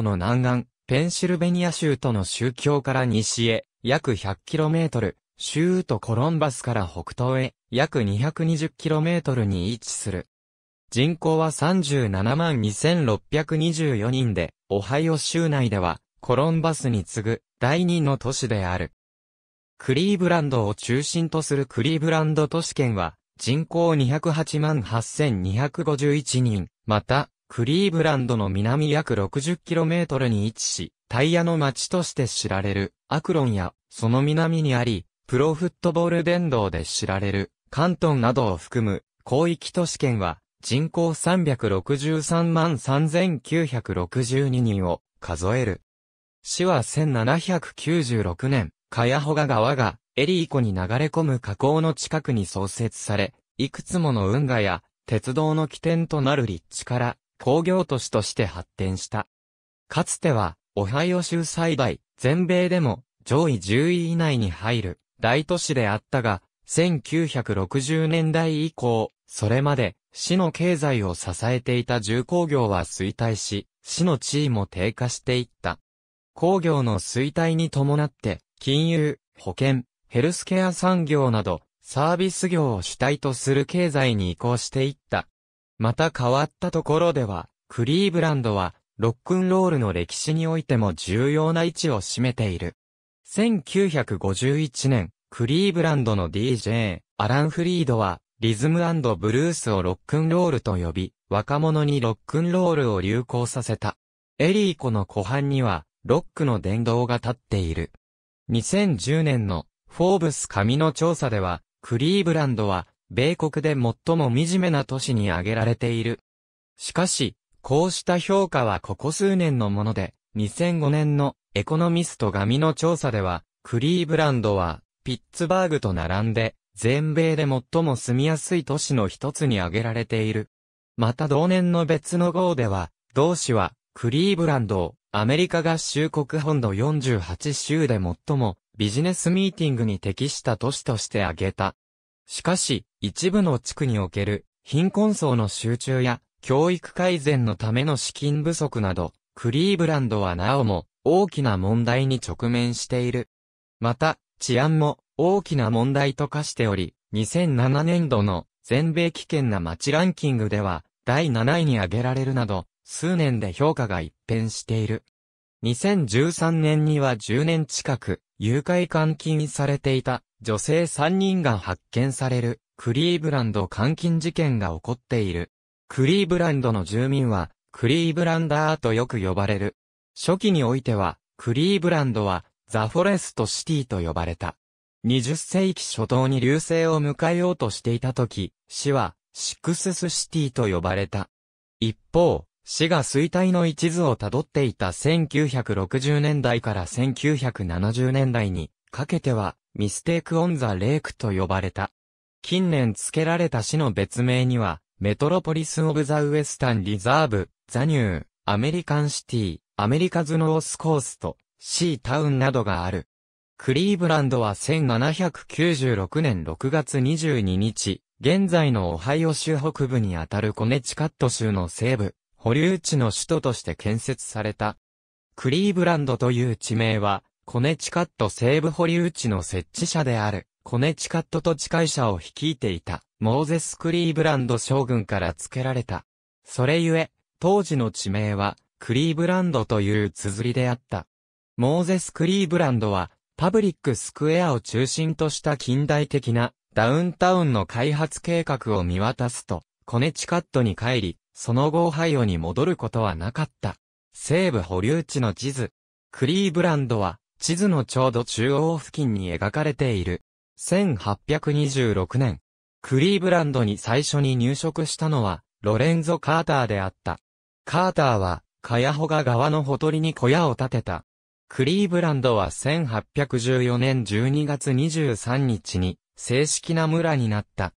この南岸、ペンシルベニア州との州境から西へ、約 100km、州都コロンバスから北東へ、約 220km に位置する。人口は37万2624人で、オハイオ州内では、コロンバスに次ぐ第2の都市である。クリーブランドを中心とするクリーブランド都市圏は、人口208万8251人、また、クリーブランドの南約 60km に位置し、タイヤの街として知られるアクロンや、その南にあり、プロフットボール殿堂で知られる関東などを含む広域都市圏は人口363万3962人を数える。市は1796年、カヤホガ川がエリー湖に流れ込む河口の近くに創設され、いくつもの運河や鉄道の起点となる立地から工業都市として発展した。かつては、オハイオ州最大、全米でも上位10位以内に入る大都市であったが、1960年代以降、それまで市の経済を支えていた重工業は衰退し、市の地位も低下していった。工業の衰退に伴って、金融、保険、ヘルスケア産業など、サービス業を主体とする経済に移行していった。また変わったところでは、クリーブランドは、ロックンロールの歴史においても重要な位置を占めている。1951年、クリーブランドの DJ、アラン・フリードは、リズムブルースをロックンロールと呼び、若者にロックンロールを流行させた。エリーコの湖畔には、ロックの殿堂が立っている。2010年の、フォーブス紙の調査では、クリーブランドは、米国で最も惨めな都市に挙げられている。しかし、こうした評価はここ数年のもので、2005年のエコノミスト紙の調査では、クリーブランドはピッツバーグと並んで、全米で最も住みやすい都市の一つに挙げられている。また同年の別の号では、同市はクリーブランドをアメリカ合衆国本土48州で最もビジネスミーティングに適した都市として挙げた。しかし、一部の地区における貧困層の集中や教育改善のための資金不足など、クリーブランドはなおも大きな問題に直面している。また、治安も大きな問題と化しており、2007年度の全米危険な街ランキングでは第7位に挙げられるなど、数年で評価が一変している。2013年には10年近く、誘拐監禁されていた女性3人が発見される、クリーブランド監禁事件が起こっている。クリーブランドの住民は、クリーブランダーとよく呼ばれる。初期においては、クリーブランドは、ザ・フォレスト・シティと呼ばれた。20世紀初頭に流星を迎えようとしていた時、市は、シックススシティと呼ばれた。一方、市が衰退の一途をたどっていた1960年代から1970年代にかけては、ミステーク・オン・ザ・レイクと呼ばれた。近年付けられた市の別名には、メトロポリス・オブ・ザ・ウエスタン・リザーブ、ザ・ニュー、アメリカン・シティ、アメリカズ・ノース・コースト、シー・タウンなどがある。クリーブランドは1796年6月22日、現在のオハイオ州北部にあたるコネチカット州の西部、保留地の首都として建設された。クリーブランドという地名は、コネチカット西部保留地の設置者である、コネチカット土地会社を率いていた、モーゼス・クリーブランド将軍から付けられた。それゆえ、当時の地名は、クリーブランドという綴りであった。モーゼス・クリーブランドは、パブリックスクエアを中心とした近代的なダウンタウンの開発計画を見渡すと、コネチカットに帰り、その後オハイオに戻ることはなかった。西部保留地の地図。クリーブランドは地図のちょうど中央付近に描かれている。1826年、クリーブランドに最初に入植したのは、ロレンゾ・カーターであった。カーターは、カヤホガ川のほとりに小屋を建てた。クリーブランドは1814年12月23日に、正式な村になった。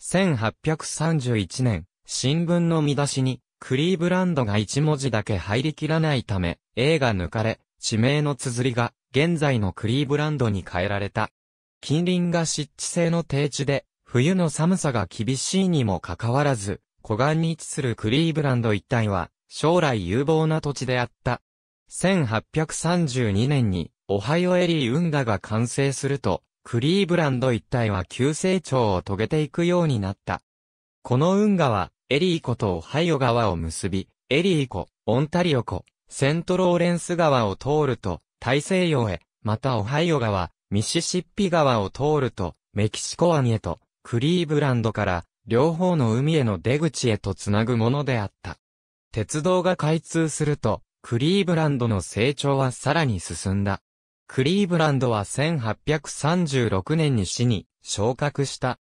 1831年、新聞の見出しに、クリーブランドが一文字だけ入りきらないため、A が抜かれ、地名の綴りが現在のクリーブランドに変えられた。近隣が湿地性の低地で、冬の寒さが厳しいにもかかわらず、湖岸に位置するクリーブランド一帯は、将来有望な土地であった。1832年に、オハイオエリー運河が完成すると、クリーブランド一帯は急成長を遂げていくようになった。この運河は、エリー湖とオハイオ川を結び、エリー湖、オンタリオ湖、セントローレンス川を通ると、大西洋へ、またオハイオ川、ミシシッピ川を通ると、メキシコ湾へと、クリーブランドから、両方の海への出口へとつなぐものであった。鉄道が開通すると、クリーブランドの成長はさらに進んだ。クリーブランドは1836年に市に昇格した。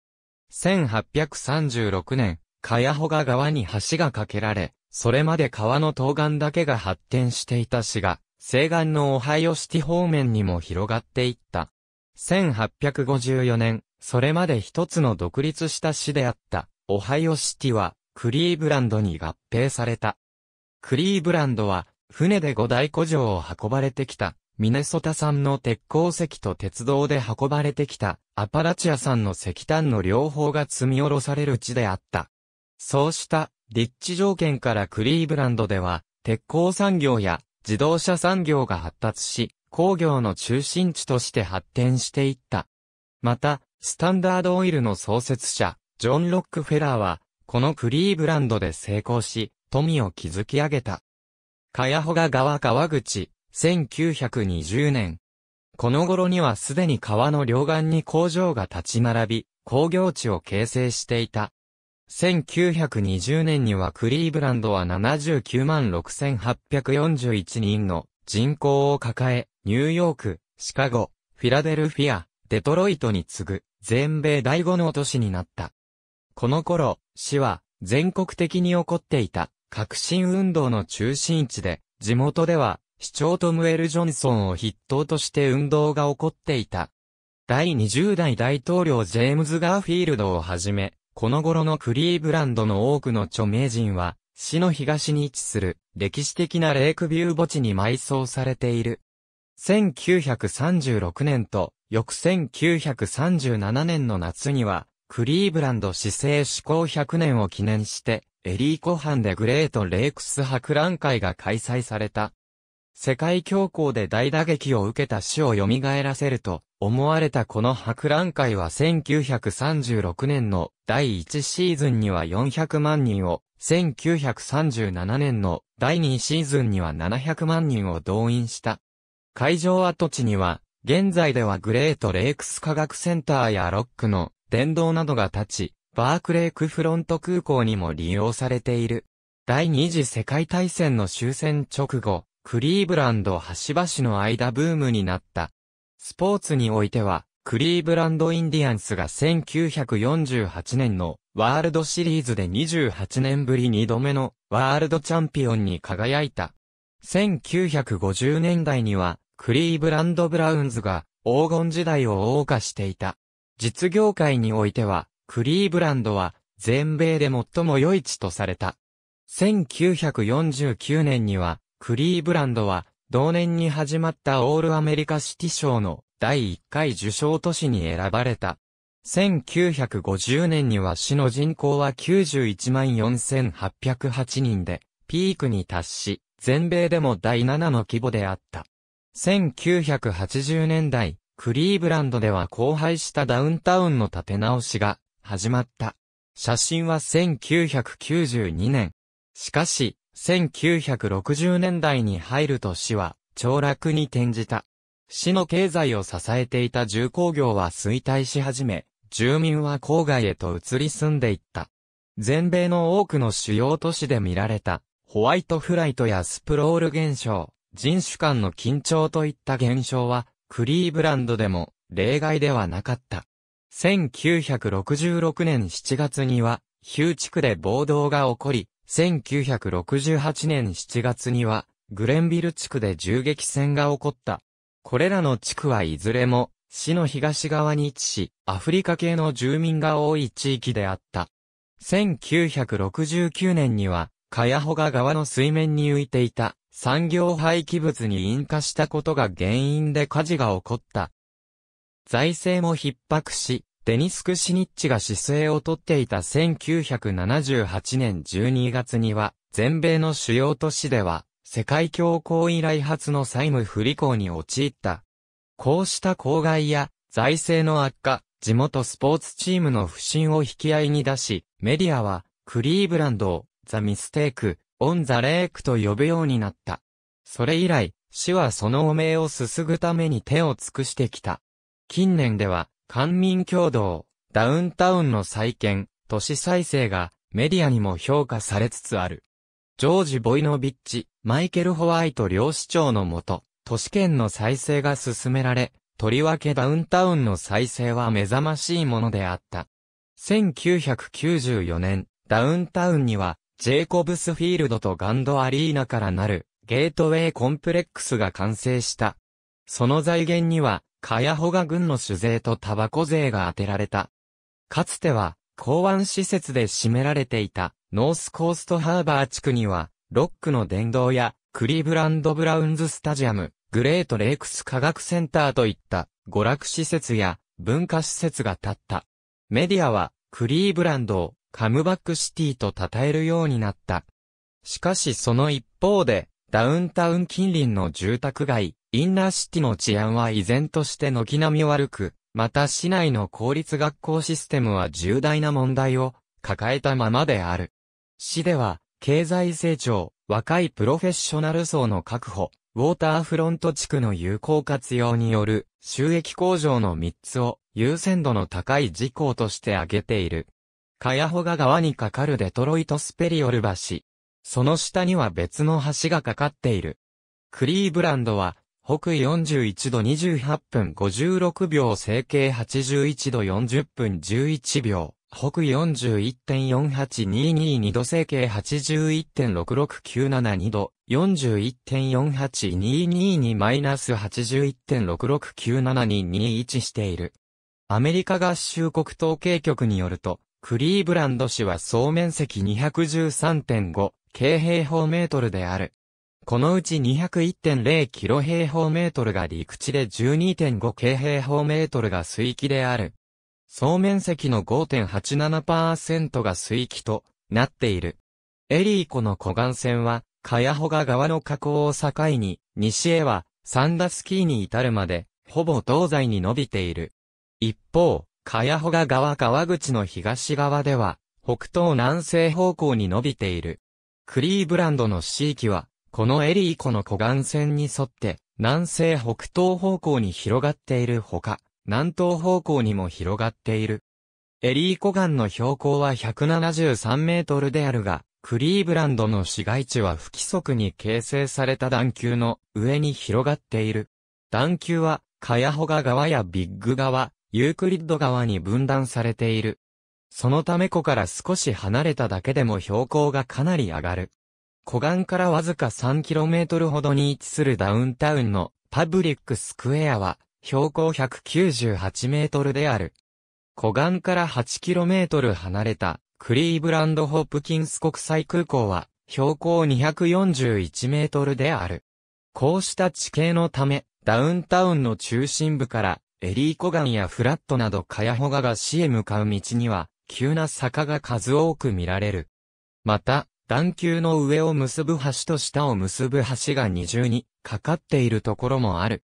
1836年、カヤホガ川に橋が架けられ、それまで川の東岸だけが発展していた市が、西岸のオハイオシティ方面にも広がっていった。1854年、それまで一つの独立した市であった、オハイオシティは、クリーブランドに合併された。クリーブランドは、船で五大古城を運ばれてきた、ミネソタ産の鉄鉱石と鉄道で運ばれてきた、アパラチア産の石炭の両方が積み下ろされる地であった。そうした、立地条件からクリーブランドでは、鉄鋼産業や自動車産業が発達し、工業の中心地として発展していった。また、スタンダードオイルの創設者、ジョン・ロックフェラーは、このクリーブランドで成功し、富を築き上げた。カヤホガ川川口、1920年。この頃にはすでに川の両岸に工場が立ち並び、工業地を形成していた。1920年にはクリーブランドは79万6841人の人口を抱え、ニューヨーク、シカゴ、フィラデルフィア、デトロイトに次ぐ全米第5の都市になった。この頃、市は全国的に起こっていた革新運動の中心地で、地元では市長トムエル・ジョンソンを筆頭として運動が起こっていた。第20代大統領ジェームズ・ガーフィールドをはじめ、この頃のクリーブランドの多くの著名人は、市の東に位置する歴史的なレイクビュー墓地に埋葬されている。1936年と翌1937年の夏には、クリーブランド市政施行100年を記念して、エリー湖畔でグレートレイクス博覧会が開催された。世界恐慌で大打撃を受けた死を蘇らせると、思われたこの博覧会は1936年の第1シーズンには400万人を、1937年の第2シーズンには700万人を動員した。会場跡地には、現在ではグレートレイクス科学センターやロックの電動などが立ち、バークレークフロント空港にも利用されている。第二次世界大戦の終戦直後、クリーブランド橋橋の間ブームになったスポーツにおいては、クリーブランド・インディアンスが1948年のワールドシリーズで28年ぶり2度目のワールドチャンピオンに輝いた。1950年代にはクリーブランド・ブラウンズが黄金時代を謳歌していた。実業界においては、クリーブランドは全米で最も良い地とされた。1949年には、クリーブランドは同年に始まったオールアメリカシティ賞の第1回受賞都市に選ばれた。1950年には市の人口は91万4808人で、ピークに達し、全米でも第7の規模であった。1980年代、クリーブランドでは荒廃したダウンタウンの立て直しが始まった。写真は1992年。しかし、1960年代に入ると市は、凋落に転じた。市の経済を支えていた重工業は衰退し始め、住民は郊外へと移り住んでいった。全米の多くの主要都市で見られた、ホワイトフライトやスプロール現象、人種間の緊張といった現象は、クリーブランドでも例外ではなかった。1966年7月には、ヒュー地区で暴動が起こり、1968年7月には、グレンビル地区で銃撃戦が起こった。これらの地区はいずれも、市の東側に位置し、アフリカ系の住民が多い地域であった。1969年には、カヤホガ川の水面に浮いていた産業廃棄物に引火したことが原因で火事が起こった。財政も逼迫し、デニス・クシニッチが姿勢をとっていた1978年12月には、全米の主要都市では、世界恐慌以来初の債務不履行に陥った。こうした公害や財政の悪化、地元スポーツチームの不信を引き合いに出し、メディアは、クリーブランドを、ザ・ミステーク、オン・ザ・レークと呼ぶようになった。それ以来、市はその汚名をすすぐために手を尽くしてきた。近年では、官民共同、ダウンタウンの再建、都市再生がメディアにも評価されつつある。ジョージ・ボイノビッチ、マイケル・ホワイト両市長のもと、都市圏の再生が進められ、とりわけダウンタウンの再生は目覚ましいものであった。1994年、ダウンタウンには、ジェイコブスフィールドとガンドアリーナからなる、ゲートウェイコンプレックスが完成した。その財源には、カヤホガ軍の酒税とタバコ税が当てられた。かつては、港湾施設で占められていた、ノースコーストハーバー地区には、ロックの殿堂や、クリーブランド・ブラウンズ・スタジアム、グレート・レイクス科学センターといった、娯楽施設や、文化施設が建った。メディアは、クリーブランドを、カムバックシティと称えるようになった。しかしその一方で、ダウンタウン近隣の住宅街、インナーシティの治安は依然として軒並み悪く、また市内の公立学校システムは重大な問題を抱えたままである。市では、経済成長、若いプロフェッショナル層の確保、ウォーターフロント地区の有効活用による収益向上の3つを優先度の高い事項として挙げている。カヤホガ川に架かるデトロイトスペリオル橋。その下には別の橋が架かっている。クリーブランドは北緯41度28分56秒、成形81度40分11秒、北緯41.48222度、成形81.66972度、41.48222-81.6697221している。アメリカ合衆国統計局によると、クリーブランド市は総面積213.5、京平方メートルである。このうち 201.0km 平方メートルが陸地で 12.5K 平方メートルが水域である。総面積の5.87%が水域となっている。エリー湖の湖岸線は、カヤホガ川の河口を境に、西へは、サンダスキーに至るまで、ほぼ東西に伸びている。一方、カヤホガ川川口の東側では、北東南西方向に伸びている。クリーブランドの地域は、このエリー湖の湖岸線に沿って、南西北東方向に広がっているほか、南東方向にも広がっている。エリー湖岸の標高は173メートルであるが、クリーブランドの市街地は不規則に形成された段丘の上に広がっている。段丘は、カヤホガ川やビッグ川、ユークリッド川に分断されている。そのため湖から少し離れただけでも標高がかなり上がる。湖岸からわずか 3km ほどに位置するダウンタウンのパブリックスクエアは標高198メートルである。湖岸から 8km 離れたクリーブランドホップキンス国際空港は標高241メートルである。こうした地形のため、ダウンタウンの中心部からエリー湖岸やフラットなどカヤホガが市へ向かう道には急な坂が数多く見られる。また、段丘の上を結ぶ橋と下を結ぶ橋が二重にかかっているところもある。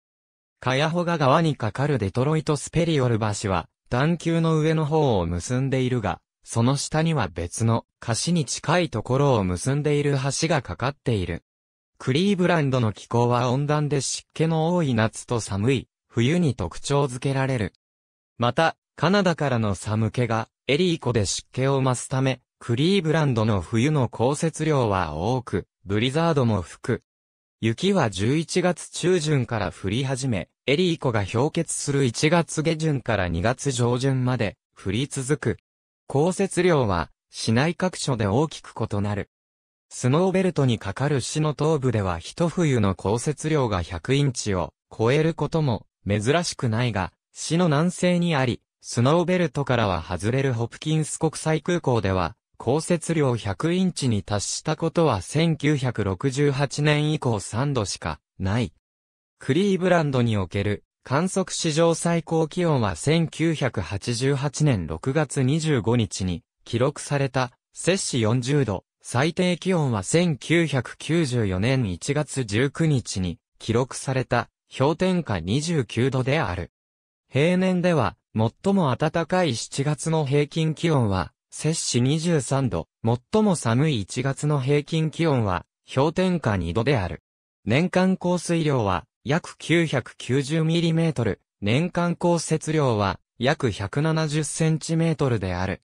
カヤホガ川にかかるデトロイトスペリオル橋は段丘の上の方を結んでいるが、その下には別の橋に近いところを結んでいる橋がかかっている。クリーブランドの気候は温暖で湿気の多い夏と寒い冬に特徴づけられる。また、カナダからの寒気がエリー湖で湿気を増すため、クリーブランドの冬の降雪量は多く、ブリザードも吹く。雪は11月中旬から降り始め、エリー湖が氷結する1月下旬から2月上旬まで降り続く。降雪量は市内各所で大きく異なる。スノーベルトにかかる市の東部では一冬の降雪量が100インチを超えることも珍しくないが、市の南西にあり、スノーベルトからは外れるホプキンス国際空港では降雪量100インチに達したことは1968年以降3度しかない。クリーブランドにおける観測史上最高気温は1988年6月25日に記録された摂氏40度、最低気温は1994年1月19日に記録された氷点下29度である。平年では最も暖かい7月の平均気温は摂氏23度、最も寒い1月の平均気温は氷点下2度である。年間降水量は約 990mm、年間降雪量は約 170cm である。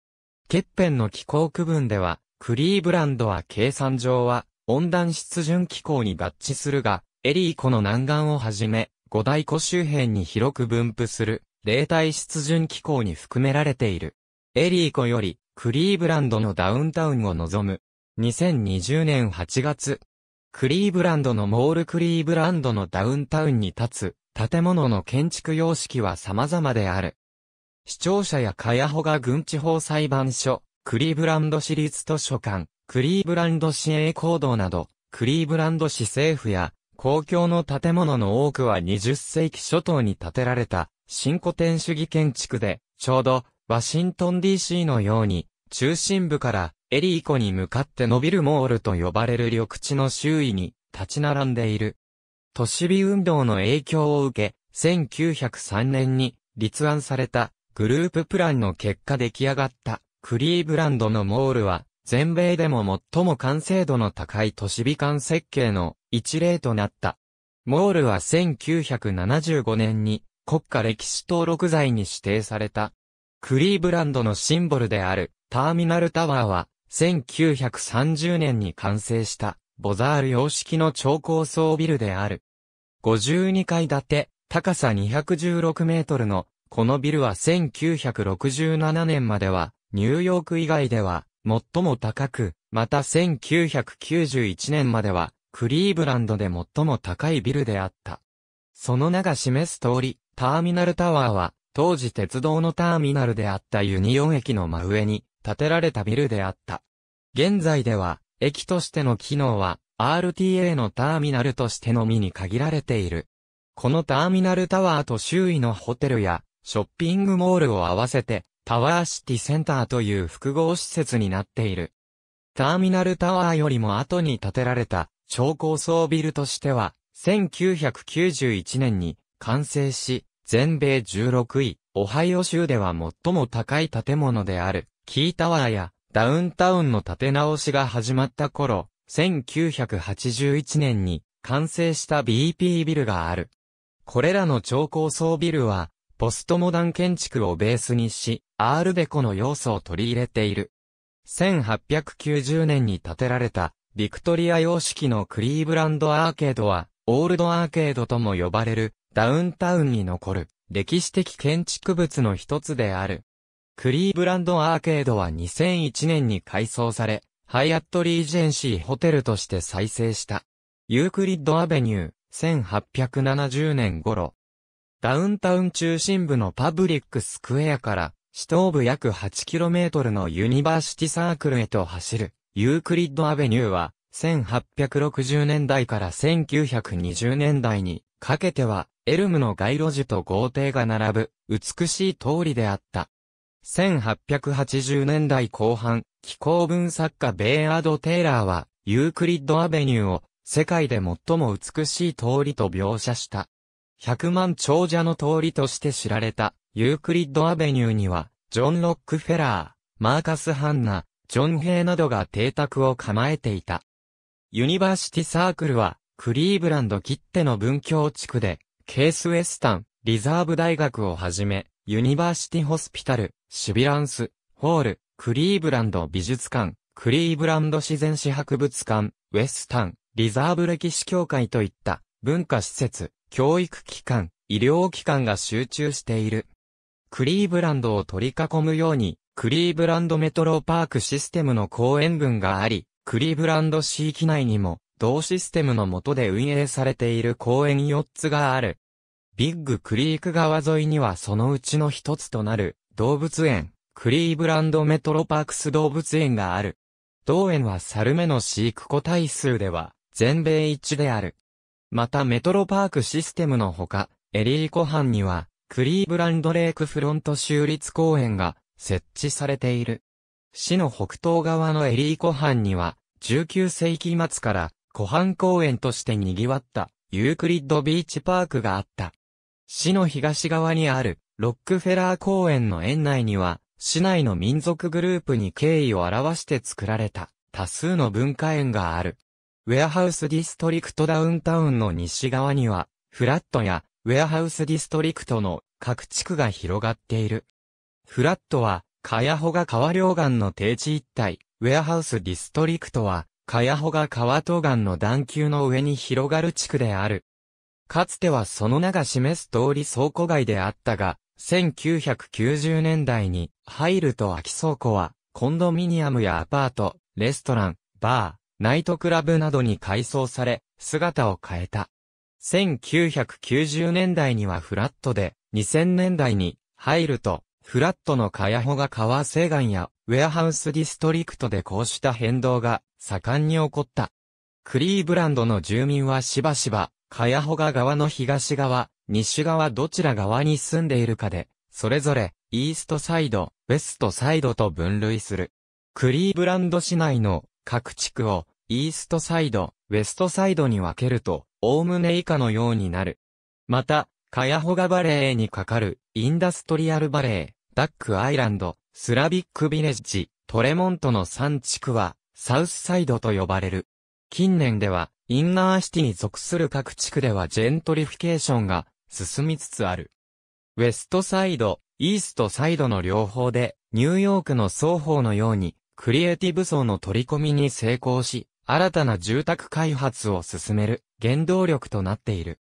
ケッペンの気候区分では、クリーブランドは計算上は温暖湿潤気候に合致するが、エリー湖の南岸をはじめ、五大湖周辺に広く分布する、冷帯湿潤気候に含められている。エリー湖より、クリーブランドのダウンタウンを望む。2020年8月、クリーブランドのモールクリーブランドのダウンタウンに立つ、建物の建築様式は様々である。視聴者やカヤホガ軍地方裁判所、クリーブランド市立図書館、クリーブランド市営行動など、クリーブランド市政府や、公共の建物の多くは20世紀初頭に建てられた、新古典主義建築で、ちょうど、ワシントン DC のように、中心部からエリー湖に向かって伸びるモールと呼ばれる緑地の周囲に立ち並んでいる。都市美運動の影響を受け、1903年に立案されたグループプランの結果出来上がったクリーブランドのモールは全米でも最も完成度の高い都市美観設計の一例となった。モールは1975年に国家歴史登録財に指定された。クリーブランドのシンボルであるターミナルタワーは、1930年に完成した、ボザール様式の超高層ビルである。52階建て、高さ216メートルの、このビルは1967年までは、ニューヨーク以外では、最も高く、また1991年までは、クリーブランドで最も高いビルであった。その名が示す通り、ターミナルタワーは、当時鉄道のターミナルであったユニオン駅の真上に、建てられたビルであった。現在では、駅としての機能は、RTA のターミナルとしてのみに限られている。このターミナルタワーと周囲のホテルや、ショッピングモールを合わせて、タワーシティセンターという複合施設になっている。ターミナルタワーよりも後に建てられた超高層ビルとしては、1991年に完成し、全米16位、オハイオ州では最も高い建物である。キータワーやダウンタウンの建て直しが始まった頃、1981年に完成した BP ビルがある。これらの超高層ビルは、ポストモダン建築をベースにし、アールデコの要素を取り入れている。1890年に建てられた、ビクトリア様式のクリーブランドアーケードは、オールドアーケードとも呼ばれる、ダウンタウンに残る、歴史的建築物の一つである。クリーブランドアーケードは2001年に改装され、ハイアットリージェンシーホテルとして再生した。ユークリッドアベニュー、1870年頃。ダウンタウン中心部のパブリックスクエアから、市東部約 8km のユニバーシティサークルへと走る、ユークリッドアベニューは、1860年代から1920年代にかけては、エルムの街路樹と豪邸が並ぶ、美しい通りであった。1880年代後半、気候文作家ベイアード・テイラーは、ユークリッド・アベニューを、世界で最も美しい通りと描写した。100万長者の通りとして知られた、ユークリッド・アベニューには、ジョン・ロックフェラー、マーカス・ハンナ、ジョン・ヘイなどが邸宅を構えていた。ユニバーシティサークルは、クリーブランド切手の文教地区で、ケース・ウェスタン、リザーブ大学をはじめ、ユニバーシティホスピタル、シュビランス、ホール、クリーブランド美術館、クリーブランド自然史博物館、ウェスタン、リザーブ歴史協会といった文化施設、教育機関、医療機関が集中している。クリーブランドを取り囲むように、クリーブランドメトロパークシステムの公園群があり、クリーブランド市域内にも、同システムの下で運営されている公園4つがある。ビッグクリーク川沿いにはそのうちの一つとなる動物園、クリーブランドメトロパークス動物園がある。同園はサルメの飼育個体数では全米一である。またメトロパークシステムのほか、エリー湖畔にはクリーブランドレークフロント州立公園が設置されている。市の北東側のエリー湖畔には19世紀末から湖畔公園として賑わったユークリッドビーチパークがあった。市の東側にある、ロックフェラー公園の園内には、市内の民族グループに敬意を表して作られた、多数の文化園がある。ウェアハウスディストリクトダウンタウンの西側には、フラットや、ウェアハウスディストリクトの各地区が広がっている。フラットは、カヤホガ川両岸の低地一帯、ウェアハウスディストリクトは、カヤホガ川東岸の段丘の上に広がる地区である。かつてはその名が示す通り倉庫街であったが、1990年代に入ると空き倉庫は、コンドミニアムやアパート、レストラン、バー、ナイトクラブなどに改装され、姿を変えた。1990年代にはフラットで、2000年代に入ると、フラットのカヤホが川西岸やウェアハウスディストリクトでこうした変動が盛んに起こった。クリーブランドの住民はしばしばカヤホガ側の東側、西側どちら側に住んでいるかで、それぞれ、イーストサイド、ウェストサイドと分類する。クリーブランド市内の各地区を、イーストサイド、ウェストサイドに分けると、おおむね以下のようになる。また、カヤホガバレーにかかる、インダストリアルバレー、ダックアイランド、スラビックビレッジ、トレモントの3地区は、サウスサイドと呼ばれる。近年では、インナーシティに属する各地区ではジェントリフィケーションが進みつつある。ウェストサイド、イーストサイドの両方で、ニューヨークの双方のように、クリエイティブ層の取り込みに成功し、新たな住宅開発を進める原動力となっている。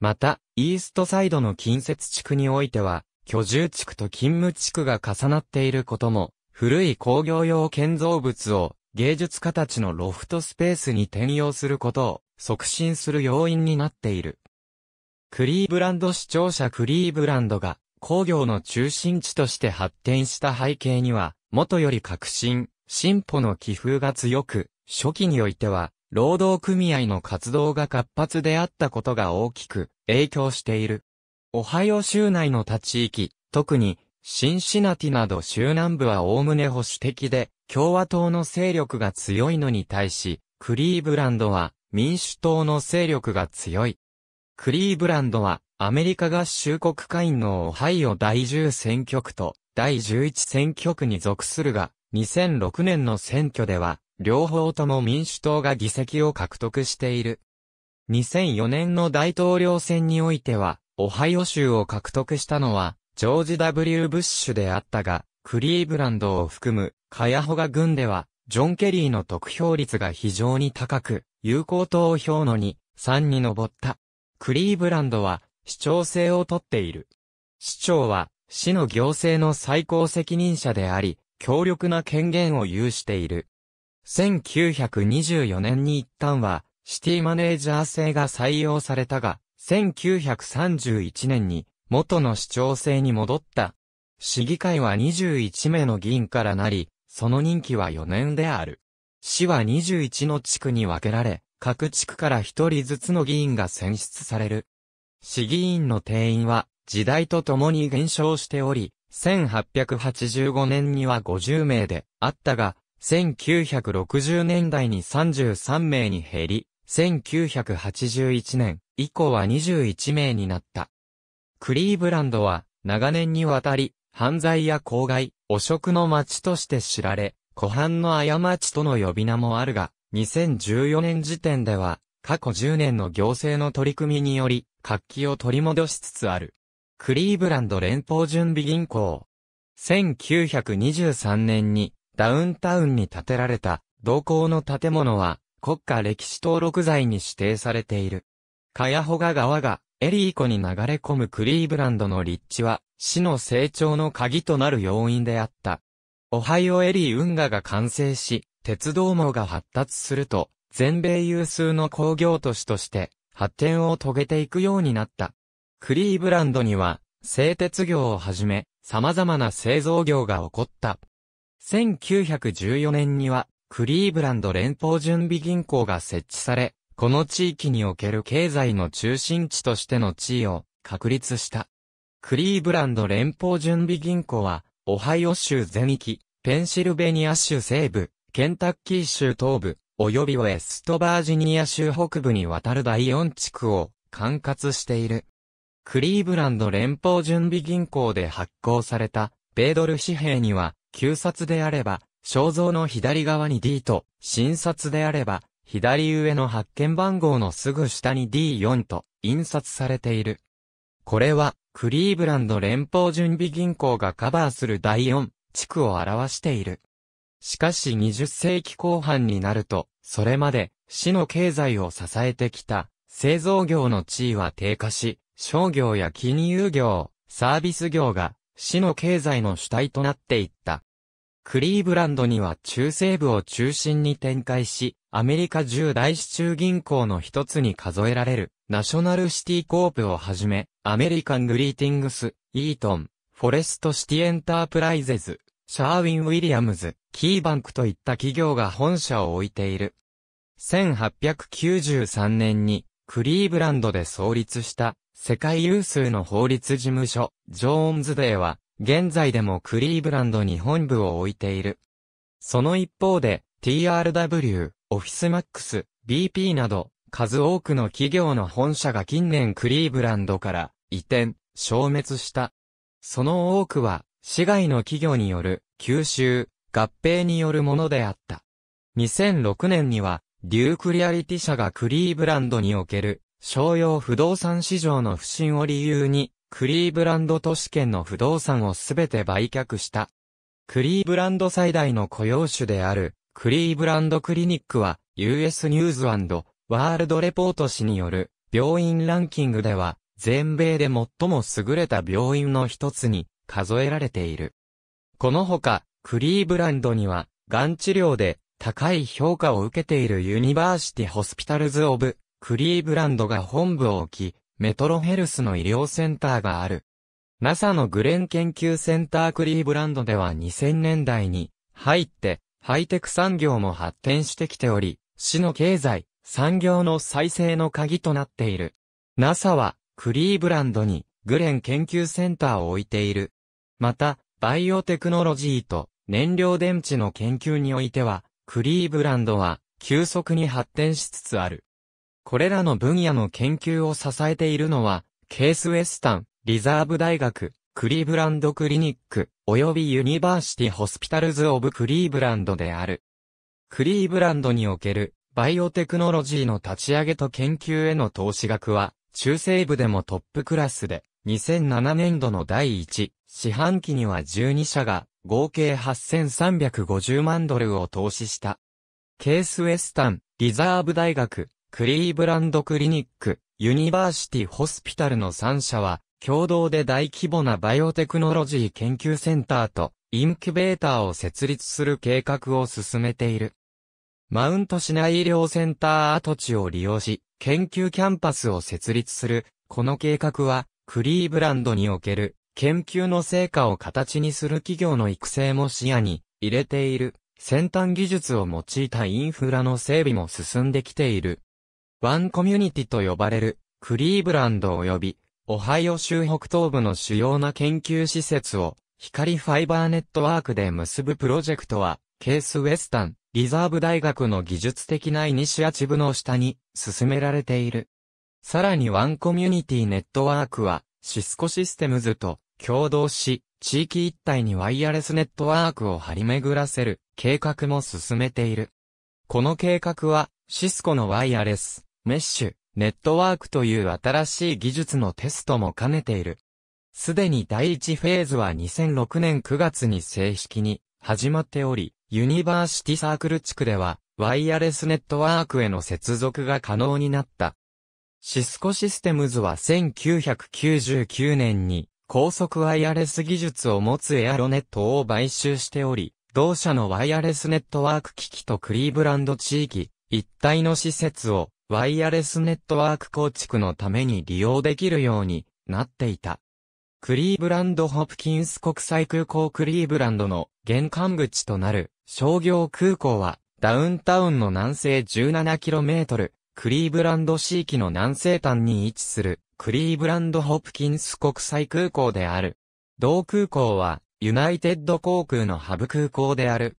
また、イーストサイドの近接地区においては、居住地区と勤務地区が重なっていることも、古い工業用建造物を芸術家たちのロフトスペースに転用することを促進する要因になっている。クリーブランド市庁舎クリーブランドが工業の中心地として発展した背景には、元より革新、進歩の気風が強く、初期においては、労働組合の活動が活発であったことが大きく影響している。オハイオ州内の他地域、特にシンシナティなど州南部は概ね保守的で、共和党の勢力が強いのに対し、クリーブランドは民主党の勢力が強い。クリーブランドはアメリカ合衆国会のオハイオ第10選挙区と第11選挙区に属するが、2006年の選挙では、両方とも民主党が議席を獲得している。2004年の大統領選においては、オハイオ州を獲得したのは、ジョージ・ W・ ブッシュであったが、クリーブランドを含むカヤホガ軍では、ジョン・ケリーの得票率が非常に高く、有効投票の2、3に上った。クリーブランドは、市長制をとっている。市長は、市の行政の最高責任者であり、強力な権限を有している。1924年に一旦は、シティマネージャー制が採用されたが、1931年に、元の市長制に戻った。市議会は21名の議員からなり、その任期は4年である。市は21の地区に分けられ、各地区から1人ずつの議員が選出される。市議員の定員は時代とともに減少しており、1885年には50名であったが、1960年代に33名に減り、1981年以降は21名になった。クリーブランドは長年にわたり犯罪や公害、汚職の町として知られ、湖畔の過ちとの呼び名もあるが、2014年時点では、過去10年の行政の取り組みにより、活気を取り戻しつつある。クリーブランド連邦準備銀行。1923年に、ダウンタウンに建てられた、同行の建物は、国家歴史登録財に指定されている。カヤホガ川が、エリー湖に流れ込むクリーブランドの立地は、市の成長の鍵となる要因であった。オハイオエリー運河が完成し、鉄道網が発達すると、全米有数の工業都市として発展を遂げていくようになった。クリーブランドには、製鉄業をはじめ、様々な製造業が起こった。1914年には、クリーブランド連邦準備銀行が設置され、この地域における経済の中心地としての地位を確立した。クリーブランド連邦準備銀行は、オハイオ州全域、ペンシルベニア州西部、ケンタッキー州東部、及びウェストバージニア州北部にわたる第4地区を管轄している。クリーブランド連邦準備銀行で発行された、米ドル紙幣には、旧札であれば、肖像の左側に D と、新札であれば、左上の発見番号のすぐ下に D4 と印刷されている。これは、クリーブランド連邦準備銀行がカバーする第4地区を表している。しかし20世紀後半になると、それまで市の経済を支えてきた製造業の地位は低下し、商業や金融業、サービス業が市の経済の主体となっていった。クリーブランドには中西部を中心に展開し、アメリカ10大市中銀行の一つに数えられるナショナルシティコープをはじめ、アメリカングリーティングス、イートン、フォレストシティエンタープライゼズ、シャーウィン・ウィリアムズ、キーバンクといった企業が本社を置いている。1893年に、クリーブランドで創立した世界有数の法律事務所、ジョーンズデーは、現在でもクリーブランドに本部を置いている。その一方で、TRW、オフィスマックス、BP など、数多くの企業の本社が近年クリーブランドから移転、消滅した。その多くは、市外の企業による吸収、合併によるものであった。2006年には、デュークリアリティ社がクリーブランドにおける商用不動産市場の不振を理由に、クリーブランド都市圏の不動産をすべて売却した。クリーブランド最大の雇用主である、クリーブランドクリニックは、US ニューズワールドレポート誌による、病院ランキングでは、全米で最も優れた病院の一つに数えられている。このほか、クリーブランドには、がん治療で高い評価を受けているユニバーシティ・ホスピタルズ・オブ・クリーブランドが本部を置き、メトロヘルスの医療センターがある。NASA のグレン研究センタークリーブランドでは2000年代に入ってハイテク産業も発展してきており、市の経済、産業の再生の鍵となっている。NASA はクリーブランドにグレン研究センターを置いている。また、バイオテクノロジーと燃料電池の研究においては、クリーブランドは急速に発展しつつある。これらの分野の研究を支えているのは、ケースウェスタン、リザーブ大学、クリーブランドクリニック、及びユニバーシティホスピタルズ・オブ・クリーブランドである。クリーブランドにおけるバイオテクノロジーの立ち上げと研究への投資額は、中西部でもトップクラスで、2007年度の第1四半期には12社が合計8350万ドルを投資した。ケースウェスタン、リザーブ大学、クリーブランドクリニック、ユニバーシティホスピタルの3社は、共同で大規模なバイオテクノロジー研究センターとインキュベーターを設立する計画を進めている。マウント市内医療センター跡地を利用し、研究キャンパスを設立する、この計画は、クリーブランドにおける、研究の成果を形にする企業の育成も視野に入れている、先端技術を用いたインフラの整備も進んできている。ワンコミュニティと呼ばれる、クリーブランド及び、オハイオ州北東部の主要な研究施設を、光ファイバーネットワークで結ぶプロジェクトは、ケースウェスタン、リザーブ大学の技術的なイニシアチブの下に進められている。さらにワンコミュニティネットワークは、シスコシステムズと共同し、地域一帯にワイヤレスネットワークを張り巡らせる計画も進めている。この計画は、シスコのワイヤレス、メッシュ、ネットワークという新しい技術のテストも兼ねている。すでに第一フェーズは2006年9月に正式に始まっており、ユニバーシティサークル地区では、ワイヤレスネットワークへの接続が可能になった。シスコシステムズは1999年に高速ワイヤレス技術を持つエアロネットを買収しており、同社のワイヤレスネットワーク機器とクリーブランド地域一体の施設をワイヤレスネットワーク構築のために利用できるようになっていた。クリーブランド・ホプキンス国際空港クリーブランドの玄関口となる商業空港はダウンタウンの南西 17km、クリーブランド地域の南西端に位置するクリーブランド・ホプキンス国際空港である。同空港はユナイテッド航空のハブ空港である。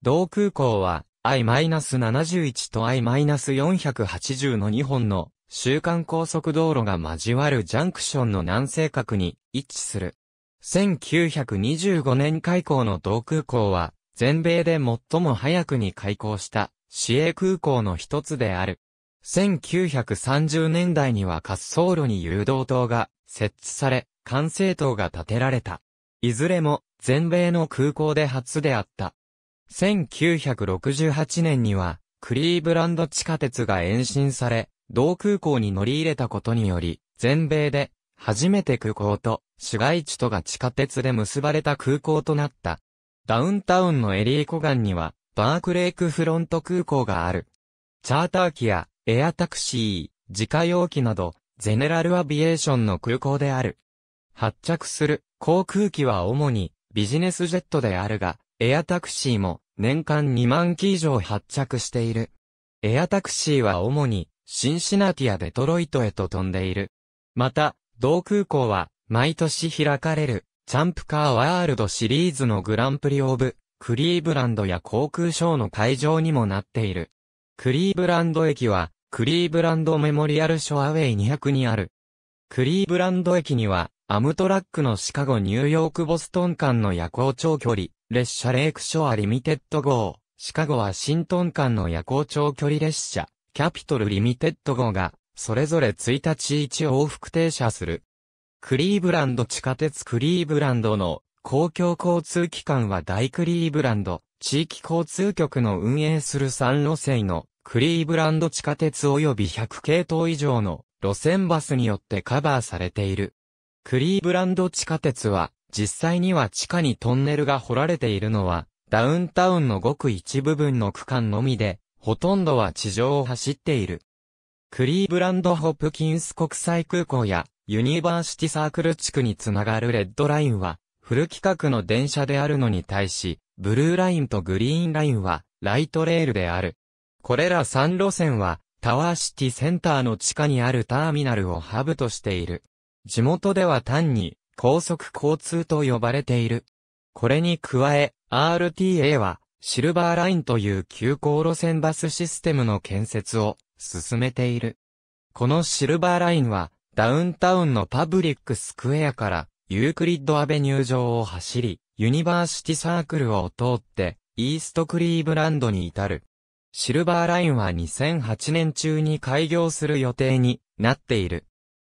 同空港は I-71 と I-480 の2本の週間高速道路が交わるジャンクションの南西角に位置する。1925年開港の同空港は、全米で最も早くに開港した、市営空港の一つである。1930年代には滑走路に誘導灯が設置され、管制塔が建てられた。いずれも、全米の空港で初であった。1968年には、クリーブランド地下鉄が延伸され、同空港に乗り入れたことにより、全米で、初めて空港と、市街地とが地下鉄で結ばれた空港となった。ダウンタウンのエリーガンには、バークレークフロント空港がある。チャーター機や、エアタクシー、自家用機など、ゼネラルアビエーションの空港である。発着する航空機は主にビジネスジェットであるが、エアタクシーも年間2万機以上発着している。エアタクシーは主にシンシナティア・デトロイトへと飛んでいる。また、同空港は、毎年開かれる、チャンプカーワールドシリーズのグランプリオブ、クリーブランドや航空ショーの会場にもなっている。クリーブランド駅は、クリーブランドメモリアルショアウェイ200にある。クリーブランド駅には、アムトラックのシカゴニューヨークボストン間の夜行長距離、列車レイクショアリミテッド号、シカゴワシントン間の夜行長距離列車、キャピトルリミテッド号が、それぞれ1日1往復停車する。クリーブランド地下鉄クリーブランドの公共交通機関は大クリーブランド地域交通局の運営する3路線のクリーブランド地下鉄及び100系統以上の路線バスによってカバーされている。クリーブランド地下鉄は実際には地下にトンネルが掘られているのはダウンタウンのごく一部分の区間のみでほとんどは地上を走っている。クリーブランド・ホプキンス国際空港やユニバーシティサークル地区につながるレッドラインは、フル規格の電車であるのに対し、ブルーラインとグリーンラインは、ライトレールである。これら3路線は、タワーシティセンターの地下にあるターミナルをハブとしている。地元では単に、高速交通と呼ばれている。これに加え、RTA は、シルバーラインという急行路線バスシステムの建設を進めている。このシルバーラインは、ダウンタウンのパブリックスクエアからユークリッドアベニュー上を走り、ユニバーシティサークルを通ってイーストクリーブランドに至る。シルバーラインは2008年中に開業する予定になっている。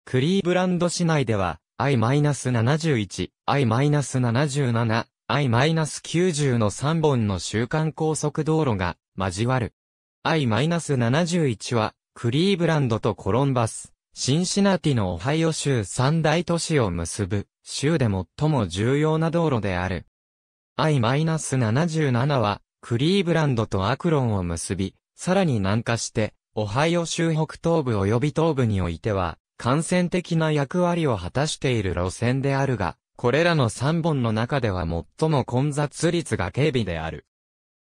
クリーブランド市内では I-71、I-77、I-90 の3本の週間高速道路が交わる。I-71 は、クリーブランドとコロンバス、シンシナティのオハイオ州三大都市を結ぶ、州で最も重要な道路である。I-77 は、クリーブランドとアクロンを結び、さらに南下して、オハイオ州北東部及び東部においては、感染的な役割を果たしている路線であるが、これらの3本の中では最も混雑率が軽微である。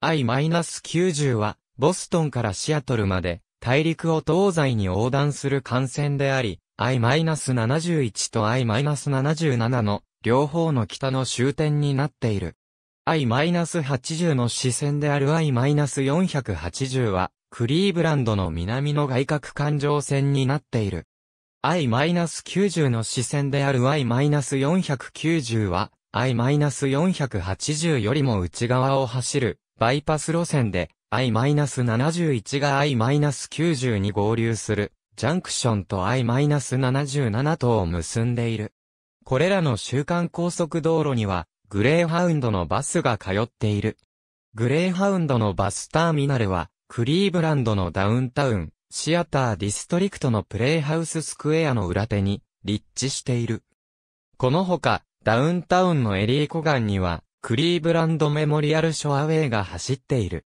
I-90 は、ボストンからシアトルまで、大陸を東西に横断する幹線であり、I-71 と I-77 の両方の北の終点になっている。I-80 の支線である I-480 は、クリーブランドの南の外角環状線になっている。i-90 の視線である i-490 は i-480 よりも内側を走るバイパス路線で i-71 が i-90 に合流するジャンクションと i-77 とを結んでいる。これらの週間高速道路にはグレーハウンドのバスが通っている。グレーハウンドのバスターミナルはクリーブランドのダウンタウン、シアターディストリクトのプレイハウススクエアの裏手に立地している。このほか、ダウンタウンのエリー湖岸には、クリーブランドメモリアルショアウェイが走っている。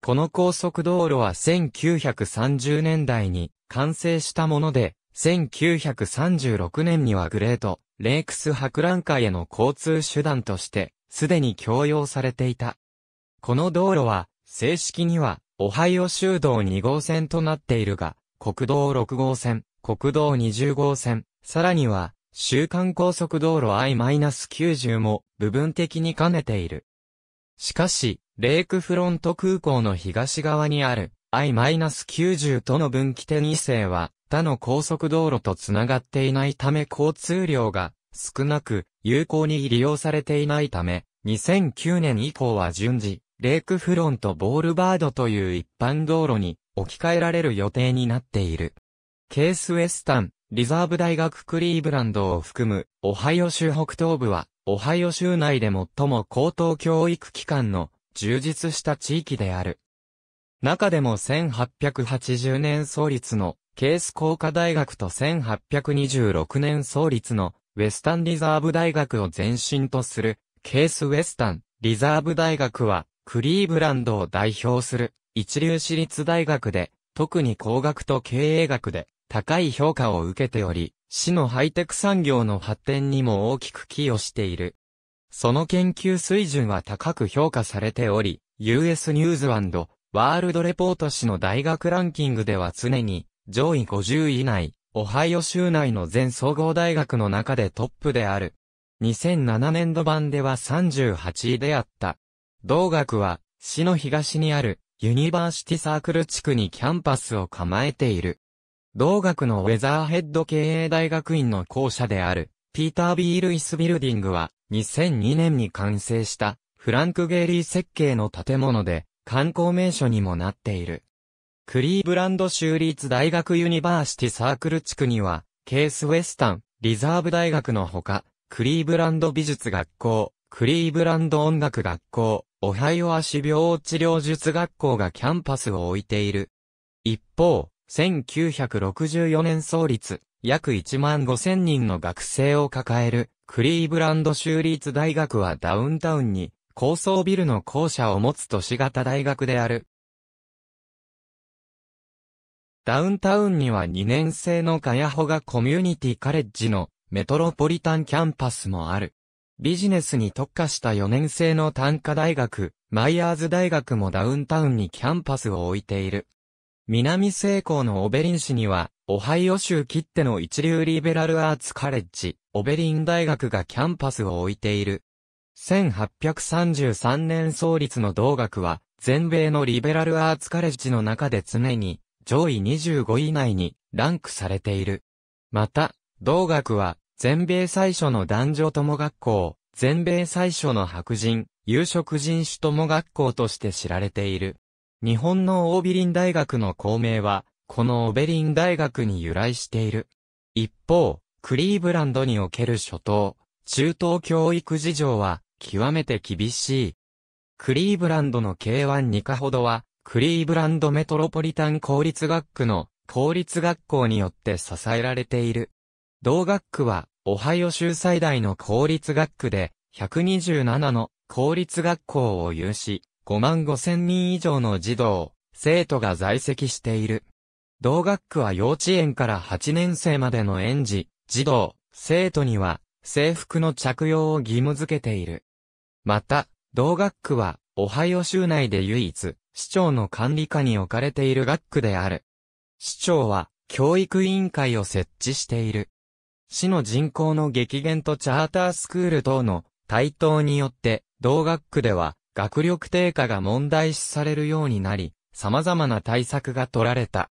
この高速道路は1930年代に完成したもので、1936年にはグレート、レイクス博覧会への交通手段として、すでに供用されていた。この道路は、正式には、オハイオ州道2号線となっているが、国道6号線、国道20号線、さらには、週間高速道路 I-90 も部分的に兼ねている。しかし、レイクフロント空港の東側にある I-90 との分岐点異性は他の高速道路とつながっていないため交通量が少なく有効に利用されていないため、2009年以降は順次レイクフロントボールバードという一般道路に置き換えられる予定になっている。ケースウェスタン、リザーブ大学クリーブランドを含む、オハイオ州北東部は、オハイオ州内で最も高等教育機関の充実した地域である。中でも1880年創立のケース工科大学と1826年創立のウェスタンリザーブ大学を前身とするケースウェスタンリザーブ大学はクリーブランドを代表する一流私立大学で、特に工学と経営学で高い評価を受けており、市のハイテク産業の発展にも大きく寄与している。その研究水準は高く評価されており、US ニューズワールドレポート誌の大学ランキングでは常に上位50位以内、オハイオ州内の全総合大学の中でトップである。2007年度版では38位であった。同学は、市の東にある、ユニバーシティサークル地区にキャンパスを構えている。同学のウェザーヘッド経営大学院の校舎である、ピーター・ビー・ルイス・ビルディングは、2002年に完成した、フランク・ゲーリー設計の建物で、観光名所にもなっている。クリーブランド州立大学ユニバーシティサークル地区には、ケースウェスタン、リザーブ大学のほか、クリーブランド美術学校、クリーブランド音楽学校、オハイオア指病治療術学校がキャンパスを置いている。一方、1964年創立、約1万5千人の学生を抱える、クリーブランド州立大学はダウンタウンに、高層ビルの校舎を持つ都市型大学である。ダウンタウンには2年生のカヤホガコミュニティカレッジのメトロポリタンキャンパスもある。ビジネスに特化した4年生の単科大学、マイヤーズ大学もダウンタウンにキャンパスを置いている。南西高のオベリン市には、オハイオ州切手の一流リベラルアーツカレッジ、オベリン大学がキャンパスを置いている。1833年創立の同学は、全米のリベラルアーツカレッジの中で常に、上位25位以内に、ランクされている。また、同学は、全米最初の男女友学校、全米最初の白人、有色人種友学校として知られている。日本のオービリン大学の校名は、このオベリン大学に由来している。一方、クリーブランドにおける初等、中等教育事情は、極めて厳しい。クリーブランドの K1 2課ほどは、クリーブランドメトロポリタン公立学区の公立学校によって支えられている。同学区は、オハイオ州最大の公立学区で、127の公立学校を有し、5万5千人以上の児童、生徒が在籍している。同学区は幼稚園から8年生までの園児、児童、生徒には、制服の着用を義務付けている。また、同学区は、オハイオ州内で唯一、市長の管理下に置かれている学区である。市長は、教育委員会を設置している。市の人口の激減とチャータースクール等の台頭によって、同学区では学力低下が問題視されるようになり、様々な対策が取られた。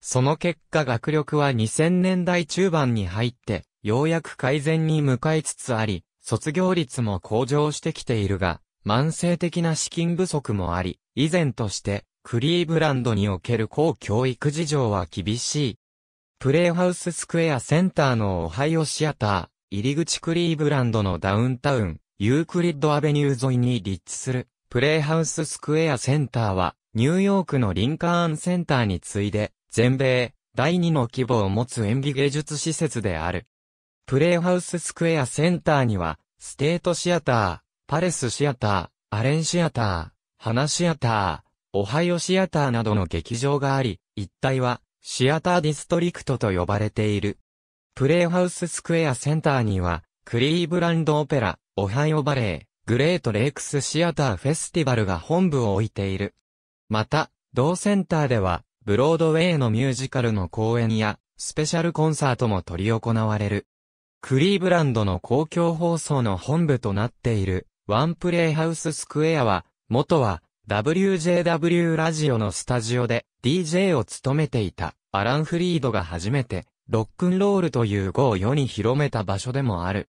その結果学力は2000年代中盤に入って、ようやく改善に向かいつつあり、卒業率も向上してきているが、慢性的な資金不足もあり、以前として、クリーブランドにおける高教育事情は厳しいプレイハウススクエアセンターのオハイオシアター、入り口クリーブランドのダウンタウン、ユークリッドアベニュー沿いに立地する、プレイハウススクエアセンターは、ニューヨークのリンカーンセンターに次いで、全米、第2の規模を持つ演技芸術施設である。プレイハウススクエアセンターには、ステートシアター、パレスシアター、アレンシアター、花シアター、オハイオシアターなどの劇場があり、一帯は、シアターディストリクトと呼ばれている。プレイハウススクエアセンターには、クリーブランドオペラ、オハイオバレー、グレートレイクスシアターフェスティバルが本部を置いている。また、同センターでは、ブロードウェイのミュージカルの公演や、スペシャルコンサートも執り行われる。クリーブランドの公共放送の本部となっている、ワンプレイハウススクエアは、元は、WJW ラジオのスタジオで DJ を務めていたアラン・フリードが初めてロックンロールという語を世に広めた場所でもある。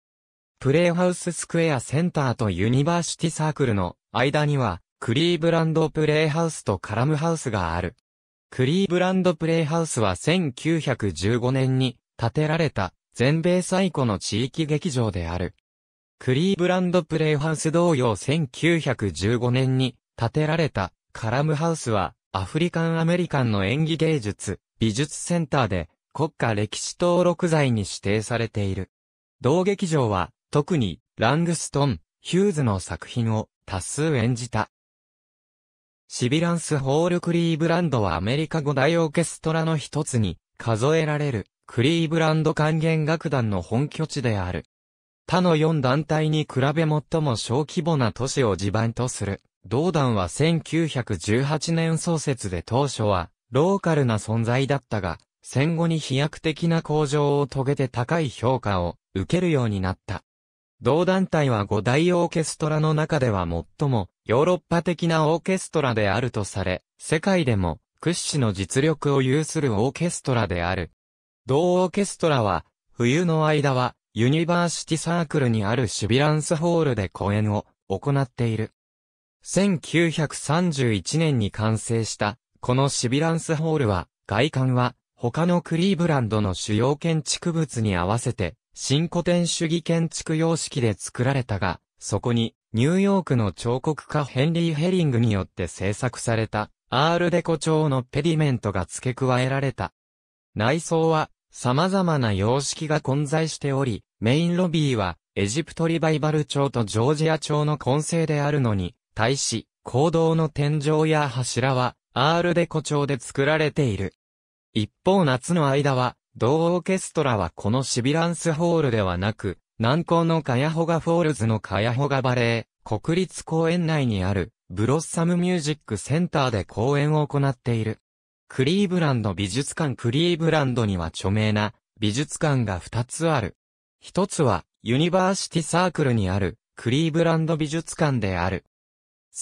プレイハウススクエアセンターとユニバーシティサークルの間にはクリーブランドプレイハウスとカラムハウスがある。クリーブランドプレイハウスは1915年に建てられた全米最古の地域劇場である。クリーブランドプレイハウス同様1915年に建てられたカラムハウスはアフリカンアメリカンの演技芸術、美術センターで国家歴史登録財に指定されている。同劇場は特にラングストン、ヒューズの作品を多数演じた。シビランス・ホール・クリーブランドはアメリカ五大オーケストラの一つに数えられるクリーブランド管弦楽団の本拠地である。他の4団体に比べ最も小規模な都市を地盤とする。同団は1918年創設で当初は、ローカルな存在だったが、戦後に飛躍的な向上を遂げて高い評価を受けるようになった。同団体は五大オーケストラの中では最もヨーロッパ的なオーケストラであるとされ、世界でも屈指の実力を有するオーケストラである。同オーケストラは、冬の間はユニバーシティサークルにあるシュビランスホールで公演を行っている。1931年に完成した、このシビランスホールは、外観は、他のクリーブランドの主要建築物に合わせて、新古典主義建築様式で作られたが、そこに、ニューヨークの彫刻家ヘンリー・ヘリングによって制作された、アールデコ調のペディメントが付け加えられた。内装は、様々な様式が混在しており、メインロビーは、エジプトリバイバル調とジョージア調の混成であるのに、対し、坑道の天井や柱は、アールデコ調で作られている。一方夏の間は、同オーケストラはこのシビランスホールではなく、南港のカヤホガフォールズのカヤホガバレー、国立公園内にある、ブロッサムミュージックセンターで公演を行っている。クリーブランド美術館クリーブランドには著名な美術館が2つある。一つはユニバーシティサークルにあるクリーブランド美術館である。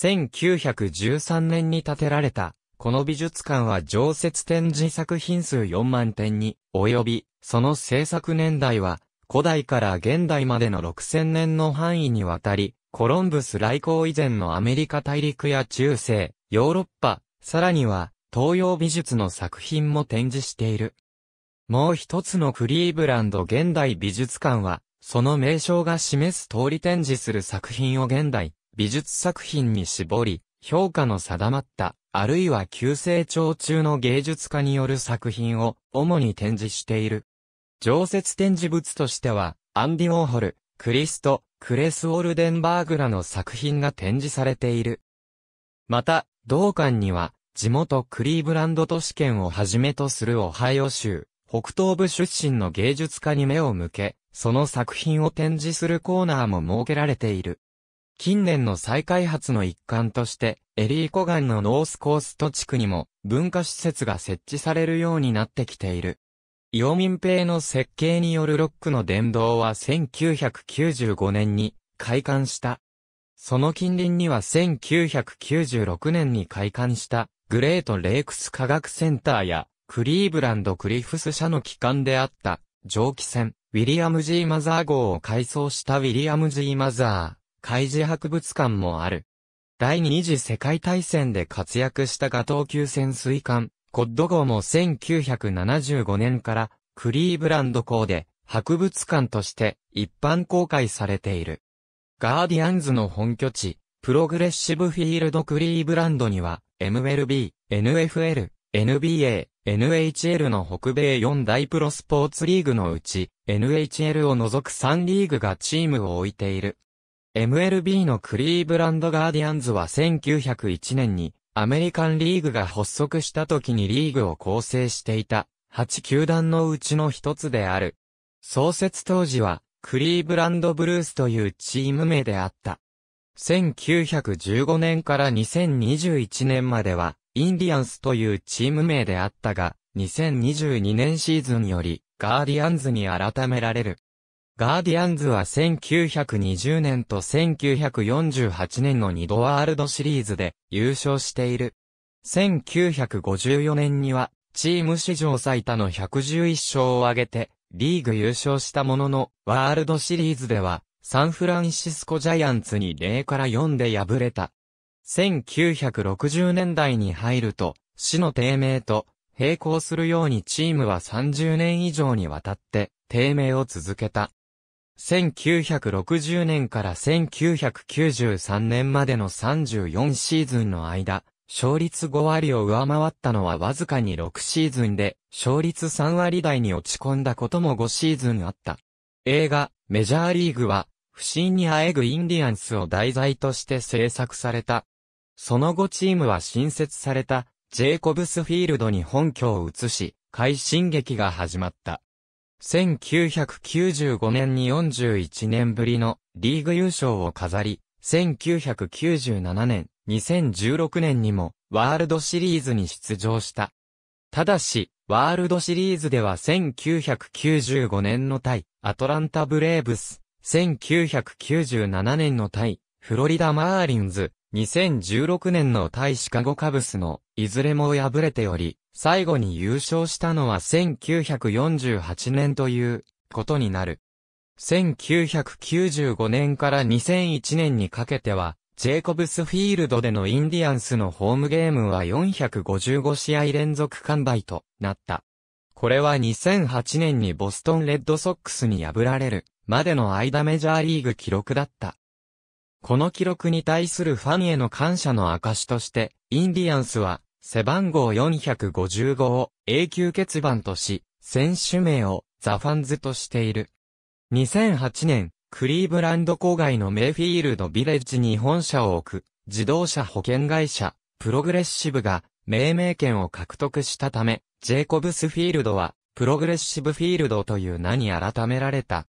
1913年に建てられた、この美術館は常設展示作品数4万点に及び、その制作年代は古代から現代までの6000年の範囲にわたり、コロンブス来航以前のアメリカ大陸や中世、ヨーロッパ、さらには東洋美術の作品も展示している。もう一つのクリーブランド現代美術館は、その名称が示す通り展示する作品を現代、美術作品に絞り、評価の定まった、あるいは急成長中の芸術家による作品を主に展示している。常設展示物としては、アンディ・ウォーホル、クリスト、クレス・オールデンバーグらの作品が展示されている。また、同館には、地元クリーブランド都市圏をはじめとするオハイオ州、北東部出身の芸術家に目を向け、その作品を展示するコーナーも設けられている。近年の再開発の一環として、エリー湖岸のノースコースト地区にも文化施設が設置されるようになってきている。イオミンペイの設計によるロックの殿堂は1995年に開館した。その近隣には1996年に開館したグレートレイクス科学センターやクリーブランドクリフス社の機関であった蒸気船ウィリアム・ジー・マザー号を改装したウィリアム・ジー・マザー。海事博物館もある。第二次世界大戦で活躍したガトー級潜水艦、コッド号も1975年からクリーブランド港で博物館として一般公開されている。ガーディアンズの本拠地、プログレッシブフィールドクリーブランドには MLB、NFL、NBA、NHL の北米4大プロスポーツリーグのうち NHL を除く3リーグがチームを置いている。MLB のクリーブランドガーディアンズは1901年にアメリカンリーグが発足した時にリーグを構成していた8球団のうちの一つである。創設当時はクリーブランドブルースというチーム名であった。1915年から2021年まではインディアンスというチーム名であったが、2022年シーズンよりガーディアンズに改められる。ガーディアンズは1920年と1948年の2度ワールドシリーズで優勝している。1954年には、チーム史上最多の111勝を挙げて、リーグ優勝したものの、ワールドシリーズでは、サンフランシスコジャイアンツに0から4で敗れた。1960年代に入ると、死の低迷と並行するようにチームは30年以上にわたって低迷を続けた。1960年から1993年までの34シーズンの間、勝率5割を上回ったのはわずかに6シーズンで、勝率3割台に落ち込んだことも5シーズンあった。映画、メジャーリーグは、不審にあえぐインディアンスを題材として制作された。その後チームは新設された、ジェイコブスフィールドに本拠を移し、快進撃が始まった。1995年に41年ぶりのリーグ優勝を飾り、1997年、2016年にもワールドシリーズに出場した。ただし、ワールドシリーズでは1995年の対アトランタブレーブス、1997年の対フロリダマーリンズ、2016年の対シカゴカブスのいずれも敗れており、最後に優勝したのは1948年ということになる。1995年から2001年にかけては、ジェイコブスフィールドでのインディアンスのホームゲームは455試合連続完売となった。これは2008年にボストンレッドソックスに敗られるまでの間メジャーリーグ記録だった。この記録に対するファンへの感謝の証として、インディアンスは背番号455を永久欠番とし、選手名をザ・ファンズとしている。2008年、クリーブランド郊外のメイフィールドビレッジに本社を置く自動車保険会社プログレッシブが命名権を獲得したため、ジェイコブスフィールドはプログレッシブフィールドという名に改められた。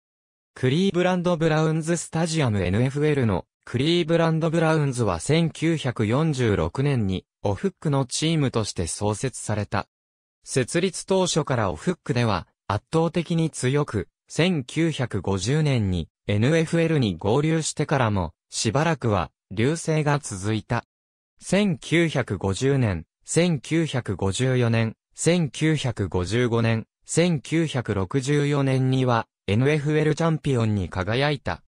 クリーブランド・ブラウンズ・スタジアム NFL のクリーブランド・ブラウンズは1946年にオフックのチームとして創設された。設立当初からオフックでは圧倒的に強く、1950年に NFL に合流してからもしばらくは流星が続いた。1950年、1954年、1955年、1964年には NFL チャンピオンに輝いた。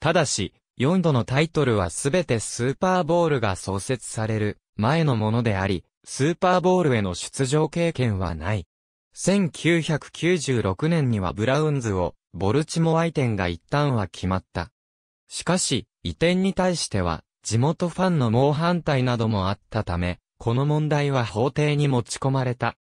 ただし、4度のタイトルはすべてスーパーボールが創設される前のものであり、スーパーボールへの出場経験はない。1996年にはブラウンズをボルチモア移転が一旦は決まった。しかし、移転に対しては、地元ファンの猛反対などもあったため、この問題は法廷に持ち込まれた。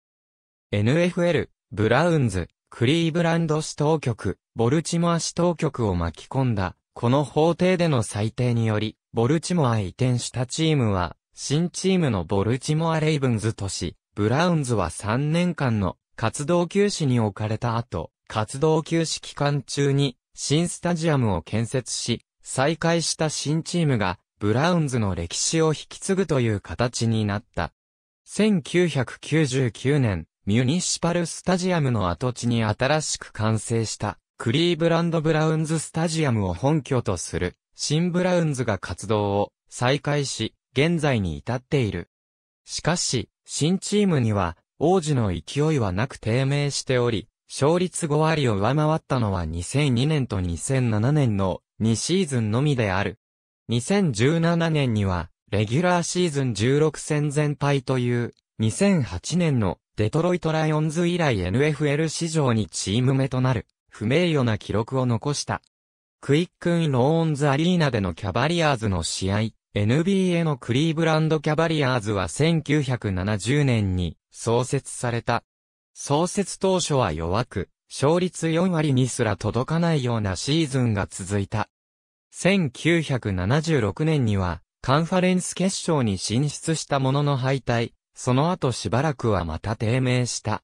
NFL、ブラウンズ、クリーブランド市当局、ボルチモア市当局を巻き込んだこの法廷での裁定により、ボルチモア移転したチームは、新チームのボルチモア・レイブンズとし、ブラウンズは3年間の活動休止に置かれた後、活動休止期間中に新スタジアムを建設し、再開した新チームがブラウンズの歴史を引き継ぐという形になった。1999年、ミュニシパルスタジアムの跡地に新しく完成したクリーブランド・ブラウンズ・スタジアムを本拠とする、新ブラウンズが活動を再開し、現在に至っている。しかし、新チームには、王子の勢いはなく低迷しており、勝率5割を上回ったのは2002年と2007年の2シーズンのみである。2017年には、レギュラーシーズン16戦全敗という、2008年のデトロイトライオンズ以来 NFL 史上にチーム目となる。不名誉な記録を残した。クイックン・ローンズ・アリーナでのキャバリアーズの試合、NBA のクリーブランド・キャバリアーズは1970年に創設された。創設当初は弱く、勝率4割にすら届かないようなシーズンが続いた。1976年には、カンファレンス決勝に進出したものの敗退、その後しばらくはまた低迷した。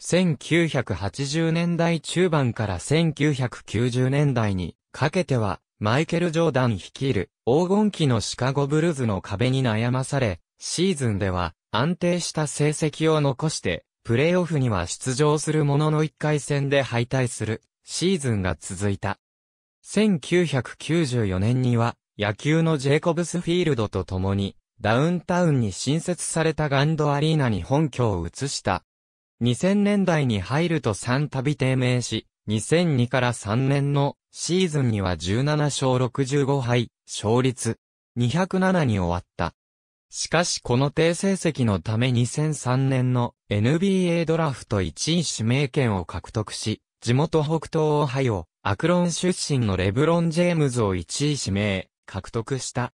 1980年代中盤から1990年代にかけては、マイケル・ジョーダン率いる黄金期のシカゴブルーズの壁に悩まされ、シーズンでは安定した成績を残して、プレイオフには出場するものの1回戦で敗退するシーズンが続いた。1994年には野球のジェイコブスフィールドと共にダウンタウンに新設されたガンドアリーナに本拠を移した2000年代に入ると3度低迷し、2002から3年のシーズンには17勝65敗、勝率207に終わった。しかしこの低成績のため2003年の NBA ドラフト1位指名権を獲得し、地元北東オハイオ、アクロン出身のレブロン・ジェームズを1位指名、獲得した。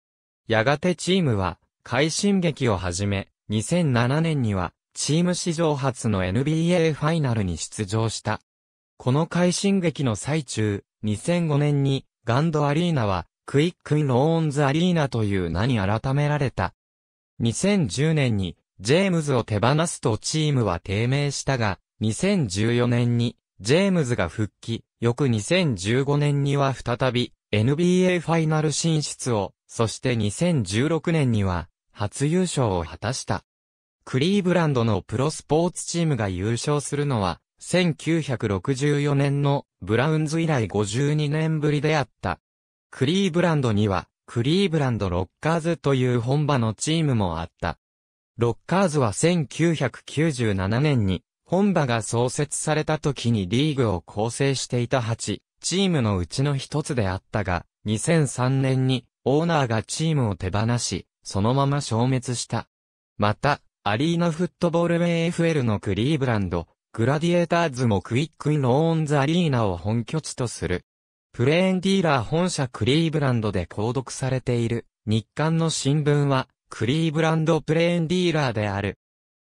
やがてチームは、快進撃をはじめ、2007年には、チーム史上初の NBA ファイナルに出場した。この快進撃の最中、2005年にガンドアリーナはクイックンローンズアリーナという名に改められた。2010年にジェームズを手放すとチームは低迷したが、2014年にジェームズが復帰、翌2015年には再び NBA ファイナル進出を、そして2016年には初優勝を果たした。クリーブランドのプロスポーツチームが優勝するのは、1964年のブラウンズ以来52年ぶりであった。クリーブランドには、クリーブランドロッカーズという本場のチームもあった。ロッカーズは1997年に、本場が創設された時にリーグを構成していた8チームのうちの一つであったが、2003年にオーナーがチームを手放し、そのまま消滅した。また、アリーナフットボール AFL のクリーブランド、グラディエーターズもクイックイノローンズアリーナを本拠地とする。プレーンディーラー本社クリーブランドで購読されている日刊の新聞はクリーブランドプレーンディーラーである。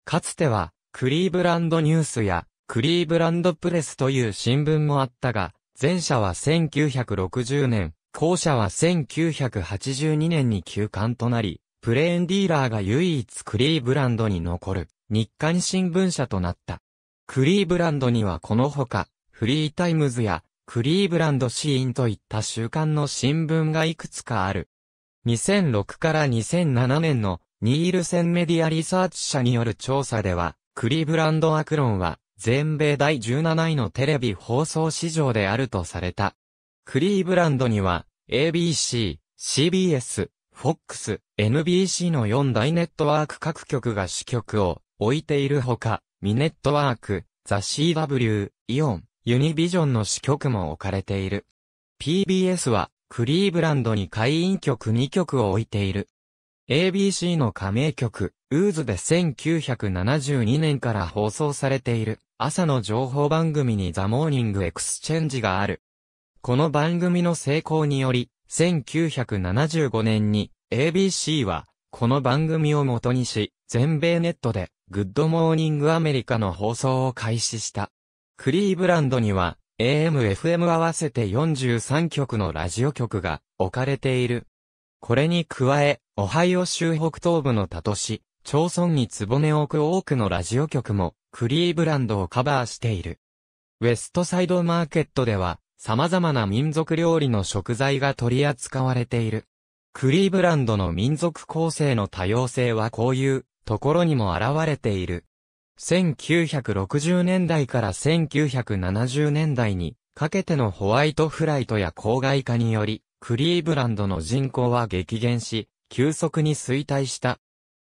かつてはクリーブランドニュースやクリーブランドプレスという新聞もあったが、前者は1960年、後者は1982年に休刊となり、プレーンディーラーが唯一クリーブランドに残る日刊新聞社となった。クリーブランドにはこのほか、フリータイムズやクリーブランドシーンといった週刊の新聞がいくつかある。2006から2007年のニールセンメディアリサーチ社による調査では、クリーブランドアクロンは全米第17位のテレビ放送市場であるとされた。クリーブランドには ABC、CBS、FOX、NBC の4大ネットワーク各局が支局を置いているほか、ミネットワーク、ザ・ CW、イオン、ユニビジョンの支局も置かれている。PBS は、クリーブランドに会員局2局を置いている。ABC の加盟局、ウーズで1972年から放送されている、朝の情報番組にザ・モーニング・エクスチェンジがある。この番組の成功により、1975年に ABC はこの番組を元にし、全米ネットでグッドモーニングアメリカの放送を開始した。クリーブランドには AM-FM 合わせて43局のラジオ局が置かれている。これに加え、オハイオ州北東部の他都市、町村に壺を置く多くのラジオ局もクリーブランドをカバーしている。ウェストサイドマーケットでは様々な民族料理の食材が取り扱われている。クリーブランドの民族構成の多様性はこういうところにも現れている。1960年代から1970年代にかけてのホワイトフライトや公害化により、クリーブランドの人口は激減し、急速に衰退した。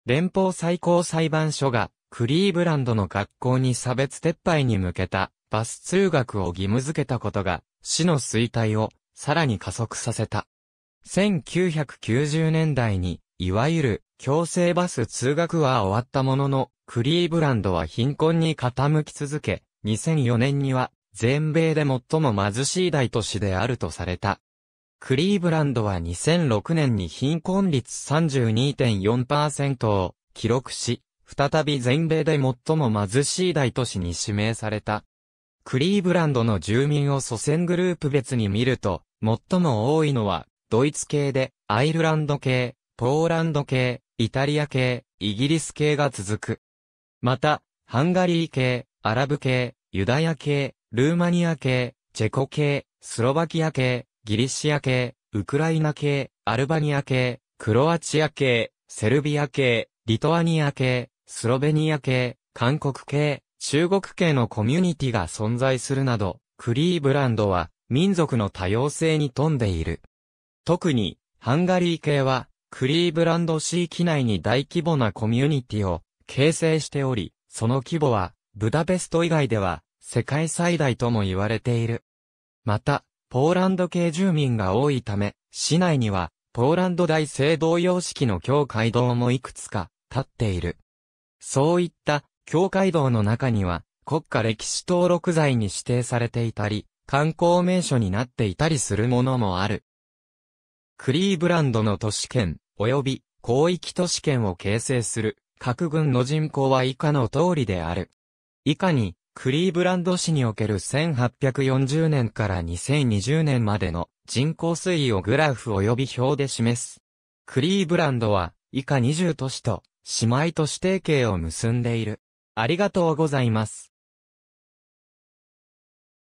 連邦最高裁判所がクリーブランドの学校に差別撤廃に向けたバス通学を義務付けたことが、市の衰退をさらに加速させた。1990年代に、いわゆる強制バス通学は終わったものの、クリーブランドは貧困に傾き続け、2004年には全米で最も貧しい大都市であるとされた。クリーブランドは2006年に貧困率32.4%を記録し、再び全米で最も貧しい大都市に指名された。クリーブランドの住民を祖先グループ別に見ると、最も多いのは、ドイツ系で、アイルランド系、ポーランド系、イタリア系、イギリス系が続く。また、ハンガリー系、アラブ系、ユダヤ系、ルーマニア系、チェコ系、スロバキア系、ギリシア系、ウクライナ系、アルバニア系、クロアチア系、セルビア系、リトアニア系、スロベニア系、韓国系、中国系のコミュニティが存在するなど、クリーブランドは民族の多様性に富んでいる。特に、ハンガリー系は、クリーブランド市域内に大規模なコミュニティを形成しており、その規模は、ブダペスト以外では、世界最大とも言われている。また、ポーランド系住民が多いため、市内には、ポーランド大聖堂様式の教会堂もいくつか、建っている。そういった、教会堂の中には、国家歴史登録財に指定されていたり、観光名所になっていたりするものもある。クリーブランドの都市圏、及び広域都市圏を形成する各軍の人口は以下の通りである。以下に、クリーブランド市における1840年から2020年までの人口推移をグラフ及び表で示す。クリーブランドは以下20都市と姉妹都市提携を結んでいる。ありがとうございます。